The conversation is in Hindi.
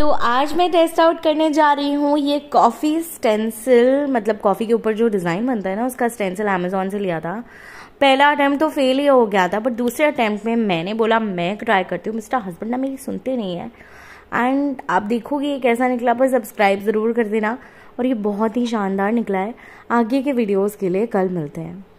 तो आज मैं टेस्ट आउट करने जा रही हूँ ये कॉफ़ी स्टेंसिल मतलब कॉफ़ी के ऊपर जो डिज़ाइन बनता है ना उसका स्टेंसिल अमेजोन से लिया था पहला अटैम्प्ट तो फेल ही हो गया था बट दूसरे अटैम्प्ट में मैंने बोला मैं ट्राई करती हूँ मिस्टर हस्बैंड ना मेरी सुनते नहीं है एंड आप देखोगे ये कैसा निकला पर सब्सक्राइब ज़रूर कर देना और ये बहुत ही शानदार निकला है आगे के वीडियोज़ के लिए कल मिलते हैं